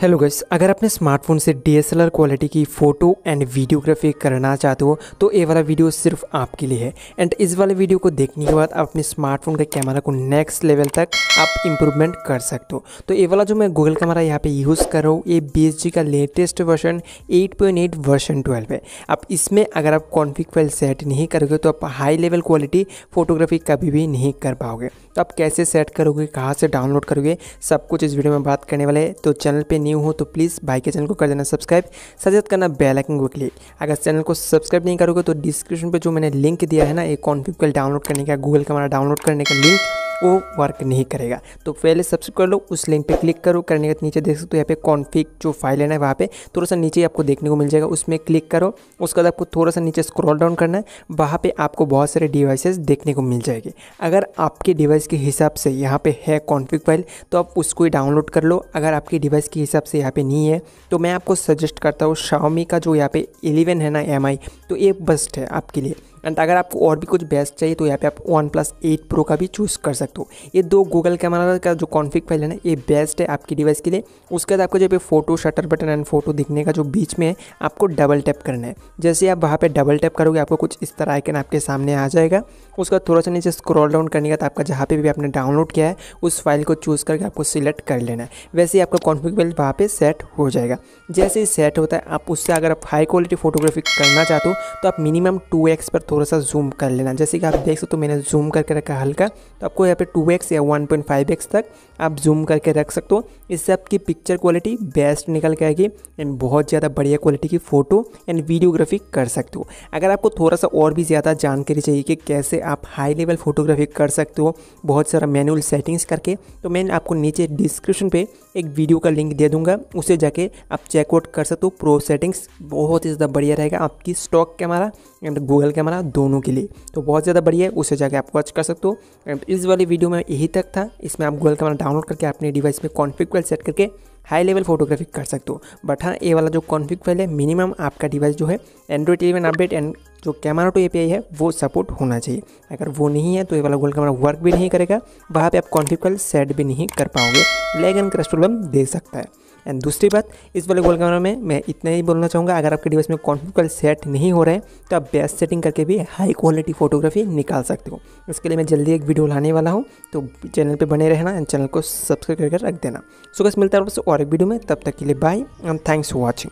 hello guys अगर अपने smartphone से डीएसएलआर क्वालिटी की फ़ोटो एंड वीडियोग्राफी करना चाहते हो तो ये वाला वीडियो सिर्फ आपके लिए है एंड इस वाले वीडियो को देखने के बाद आप अपने स्मार्टफोन के कैमरा को नेक्स्ट लेवल तक आप इम्प्रूवमेंट कर सकते हो तो ये वाला जो मैं गूगल कैमरा यहाँ पे यूज़ कर रहा हूँ ये बी का latest version eight version twelve है अब इसमें अगर आप कॉन्फिक फाइल सेट नहीं करोगे तो आप हाई लेवल क्वालिटी फोटोग्राफी कभी भी नहीं कर पाओगे तो आप कैसे सेट करोगे कहाँ से डाउनलोड करोगे सब कुछ इस वीडियो में बात करने वाले तो चैनल पर न्यू हो तो प्लीज़ भाई के चैनल को कर देना सब्सक्राइब सजेस्ट करना बेल आइकन को क्लिक अगर चैनल को सब्सक्राइब नहीं करोगे तो डिस्क्रिप्शन पर जो मैंने लिंक दिया है ना एक कॉन्फ्यूब डाउनलोड करने का गूगल का हमारा डाउनलोड करने का लिंक वो वर्क नहीं करेगा तो पहले सबसे कर लो उस लिंक पे क्लिक करो करने के नीचे देख सकते हो यहाँ पे कॉन्फिक जो फाइल है ना वहाँ पे थोड़ा सा नीचे आपको देखने को मिल जाएगा उसमें क्लिक करो उसके बाद आपको थोड़ा सा नीचे स्क्रॉल डाउन करना है वहाँ पर आपको बहुत सारे डिवाइसेस देखने को मिल जाएगी अगर आपके डिवाइस के हिसाब से यहाँ पर है कॉन्फिक फाइल तो आप उसको ही डाउनलोड कर लो अगर आपके डिवाइस के हिसाब से यहाँ पर नहीं है तो मैं आपको सजेस्ट करता हूँ शाओमी का जो यहाँ पे इलेवन है ना एम तो ये बेस्ट है आपके लिए एंड अगर आपको और भी कुछ बेस्ट चाहिए तो यहाँ पे आप वन प्लस एट प्रो का भी चूज़ कर सकते हो ये दो गूगल कैमरा का जो कॉन्फिक फाइल है ना ये बेस्ट है आपकी डिवाइस के लिए उसके बाद आपको जब ये photo shutter button and photo दिखने का जो बीच में है आपको डबल टैप करना है जैसे आप वहाँ पर डबल टैप करोगे आपको कुछ इस तरह आइकन आपके सामने आ जाएगा उसका थोड़ा सा नीचे स्क्रॉल डाउन करने का तो आपका जहाँ पे भी आपने डाउनलोड किया है उस फाइल को चूज़ करके आपको सिलेक्ट कर लेना है वैसे ही आपका कॉन्फिक फाइल वहाँ पर सेट हो जाएगा जैसे ही सेट होता है आप उससे अगर आप हाई क्वालिटी फोटोग्राफी करना चाहते हो तो आप मिनिमम टू पर थोड़ा सा जूम कर लेना जैसे कि आप देख सकते हो तो मैंने जूम करके रखा हल्का तो आपको यहाँ पे 2x या 1.5x तक आप जूम करके रख सकते हो इससे आपकी पिक्चर क्वालिटी बेस्ट निकल के आएगी एंड बहुत ज़्यादा बढ़िया क्वालिटी की फ़ोटो एंड वीडियोग्राफी कर सकते हो अगर आपको थोड़ा सा और भी ज़्यादा जानकारी चाहिए कि कैसे आप हाई लेवल फोटोग्राफी कर सकते हो बहुत सारा मैनुअल सेटिंग्स करके तो मैं आपको नीचे डिस्क्रिप्शन पर एक वीडियो का लिंक दे दूंगा उसे जाके आप चेकआउट कर सकते हो प्रो सेटिंग्स बहुत ही ज़्यादा बढ़िया रहेगा आपकी stock camera and Google camera दोनों के लिए तो बहुत ज़्यादा बढ़िया है उसे जाके आप वॉच कर सकते हो एंड इस वाली वीडियो में यही तक था इसमें आप गूगल कैमरा डाउनलोड करके अपने डिवाइस में कॉन्फिग फाइल सेट करके हाई लेवल फोटोग्राफी कर सकते हो बट हाँ ये वाला जो कॉन्फिग फाइल है मिनिमम आपका डिवाइस जो है एंड्रॉइड इलेवन अपडेट एंड जो कैमरा टू ए है वो सपोर्ट होना चाहिए अगर वो नहीं है तो ये वाला गूगल कैमरा वर्क भी नहीं करेगा वहाँ पर आप कॉन्फिग फाइल सेट भी नहीं कर पाओगे लैग एंड क्रस्ट प्रॉब्लम दे सकता है एंड दूसरी बात इस वाले गोल कैमरा में मैं इतना ही बोलना चाहूँगा अगर आपके डिवाइस में कॉन्फिगर सेट नहीं हो रहे हैं तो आप बेस्ट सेटिंग करके भी हाई क्वालिटी फोटोग्राफी निकाल सकते हो इसके लिए मैं जल्दी एक वीडियो लाने वाला हूँ तो चैनल पर बने रहना एंड चैनल को सब्सक्राइब करके रख देना सो बस मिलता है और एक वीडियो में तब तक के लिए bye and thanks for watching